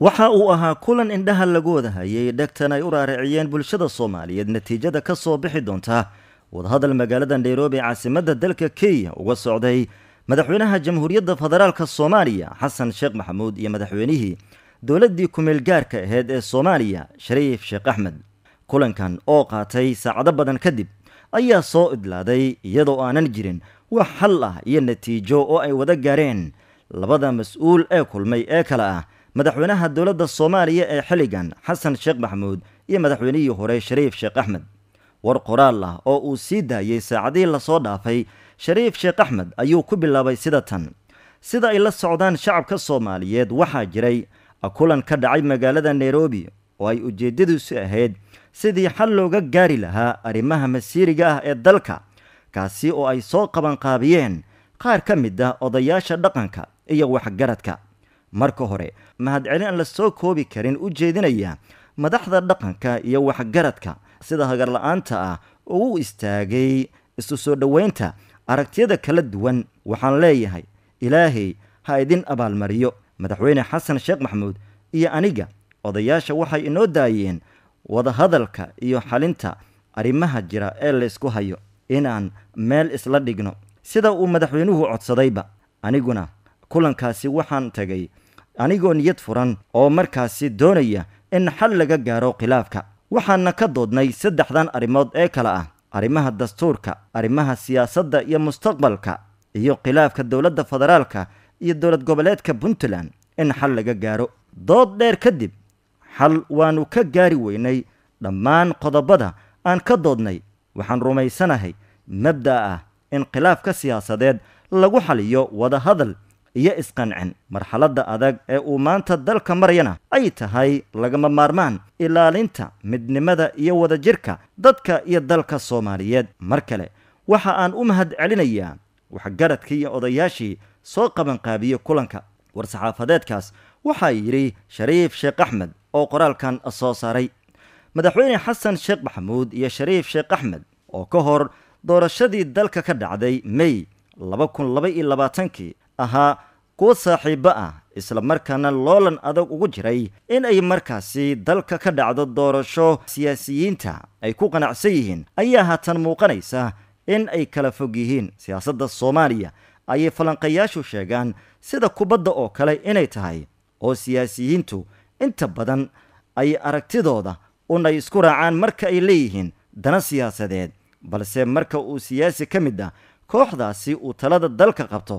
waxa uu ahaa kulan indhaha lagu wada hayay dhegtan ay u raariciyeen bulshada soomaaliyeed natiijada ka soo bixi doonta wadahadal magaalada nairobi caasimadda dalka kenya uga socday madaxweynaha jamhuuriyadda federaalka soomaaliya xasan sheekh maxamuud iyo madaxweynihii dowladdii kumeelgaarka gaarka aheyd ee soomaaliya shariif sheekh axmed kulankan oo qaatay saacado badan kadib ayaa soo idlaaday iyadoo aanan jirin wax xal ah iyo natiijo oo ay wada gaareen labada mas-uul ee kulmay ee kale ah madaxweynaha dowladda soomaaliya ee xilligan xasan sheekh maxamuud iyo madaxweynihii hore shariif sheekh axmed war qoraal ah oo uu sii daayey saacadihii lasoo dhaafay shariif sheekh axmed ayuu ku bilaabay sida tan sida ay la socdaan shacabka soomaaliyeed waxaa jiray kulan ka dhacay magaalada nairobi oo ay ujeeddadiisu ahayd sidii xal looga gaari lahaa arrimaha masiiriga ah ee dalka kaasi oo ay soo qabanqaabiyeen qaar ka mid ah odayaasha dhaqanka iyo waxgaradka marka hore mahadcelin aan la soo koobi karin u jeedinaya madaxda dhaqanka iyo waxgaradka sida hagarla-aanta ah oo istaagay isu soo dhoweynta aragtiyada kala duwan waxaan leeyahay ilaahay ha idin abaalmariyo madaxweyne xasan sheekh maxamuud iyo aniga odayaasha waxay inoo daayeen wadahadalka iyo xalinta arrimaha jira ee laysku hayo inaan meel isla dhigno sida uu madaxweynuhu codsadayba aniguna kulankaasi waxaan tagay anigoo niyad furan oo markaasi doonaya in xal laga gaaro khilaafka waxaana ka doodnay saddexdan arrimood ee kale ah arrimaha dastuurka arrimaha siyaasadda iyo mustaqbalka iyo khilaafka dowladda federaalka iyo dowlad goboleedka puntland in xal laga gaaro dood dheer kadib xal waanu ka gaari weynay dhammaan qodobada aan ka doodnay waxaan rumaysanahay mabda' ah in khilaafka siyaasadeed lagu xaliyo wada hadal iyo isqancin marxaladda adag ee uu maanta dalka marayana ay tahay lagama maarmaan ilaalinta midnimada iyo wadajirka dadka iyo dalka soomaaliyeed mar kale waxa aan u mahad celinayaa waxgaradkii iyo odayaashii soo qabanqaabiye kulanka war-saxaafadeedkaas waxaa yidhi shariif sheekh axmed oo qoraalkan soo saaray madaxweyne xasan sheekh maxamuud iyo shariif sheekh axmed oo ka hor doorashadii dalka ka dhacday mey laba kun laba iyo labaatankii ahaa kuwo saaxiibo ah isla markaana loolan adag ugu jiray in ay markaasi dalka ka dhacdo doorasho siyaasiyiinta ay ku qanacsan yihiin ayaa haatan muuqanaysa in ay kala fog yihiin siyaasadda soomaaliya ayay falanqayaashu sheegaan sida kubadda oo kale inay tahay oo siyaasiyiintu inta badan ay aragtidooda un ay isku raacaan marka ay leeyihiin dana siyaasadeed balse marka uu siyaasi ka mid ah kooxdaasi uu talada dalka qabto